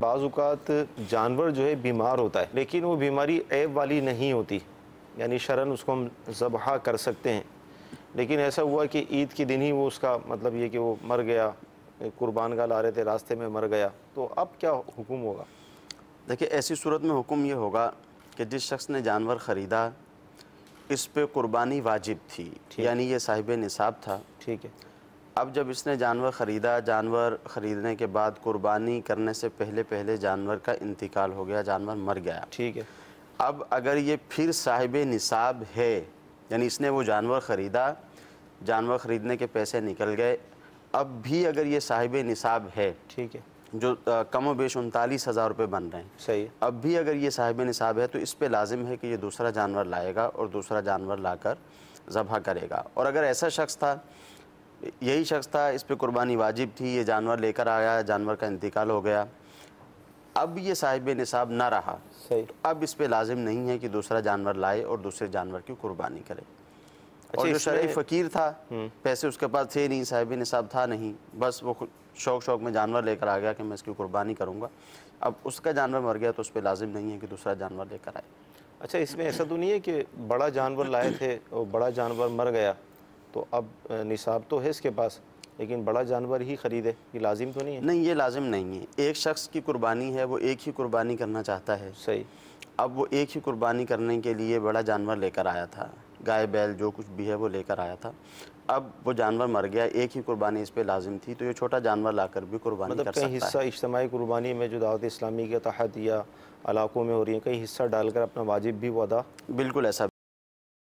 बाज़ात जानवर जो है बीमार होता है लेकिन वो बीमारी ऐब वाली नहीं होती यानी शरण उसको हम जबहा कर सकते हैं लेकिन ऐसा हुआ कि ईद के दिन ही वो उसका मतलब ये कि वो मर गया कुर्बान का ला रहे थे रास्ते में मर गया तो अब क्या हुक्म होगा देखिए ऐसी सूरत में हुक्म ये होगा कि जिस शख्स ने जानवर ख़रीदा इस पर कुर्बानी वाजिब थी यानी ये साहिब निसाब था ठीक है अब जब इसने जानवर ख़रीदा जानवर ख़रीदने के बाद कुर्बानी करने से पहले पहले जानवर का इंतकाल हो गया जानवर मर गया ठीक है अब अगर ये फिर साहिब निसाब है यानी इसने वो जानवर ख़रीदा जानवर ख़रीदने के पैसे निकल गए अब भी अगर ये साहिब निसाब है ठीक है जो कम बेश उनतालीस हज़ार रुपये बन रहे हैं सही है अब भी अगर ये साहिब निसाब है तो इस पर लाजिम है कि ये दूसरा जानवर लाएगा और दूसरा जानवर लाकर जबह करेगा और अगर ऐसा शख्स था यही शख्स था इस पर कुर्बानी वाजिब थी ये जानवर लेकर आया जानवर का इंतकाल हो गया अब ये साहिब निसाब ना रहा सही तो अब इस पर लाजिम नहीं है कि दूसरा जानवर लाए और दूसरे जानवर की कुर्बानी करे अच्छा और जो शरय फ़कीर था हम्म। पैसे उसके पास थे नहीं साहिब निसाब था नहीं बस वो शौक शौक में जानवर लेकर आ गया कि मैं इसकी कुर्बानी करूँगा अब उसका जानवर मर गया तो उस पर लाजिम नहीं है कि दूसरा जानवर लेकर आए अच्छा इसमें ऐसा तो नहीं है कि बड़ा जानवर लाए थे और बड़ा जानवर मर गया तो अब निसाब तो है इसके पास लेकिन बड़ा जानवर ही ख़रीदे ये लाजिम तो नहीं है नहीं ये लाजिम नहीं है एक शख्स की कुर्बानी है वो एक ही कुर्बानी करना चाहता है सही अब वो एक ही कुर्बानी करने के लिए बड़ा जानवर लेकर आया था गाय बैल जो कुछ भी है वो लेकर आया था अब वो जानवर मर गया एक ही कुर्बानी इस पर लाजिम थी तो ये छोटा जानवर लाकर भी कुर्बानी मतलब कर कहीं हिस्सा इज्तमी कुर्बानी में जो दावत इस्लामी के तहत या इलाकों में हो रही है कहीं हिस्सा डालकर अपना वाजिब भी वो अदा बिल्कुल ऐसा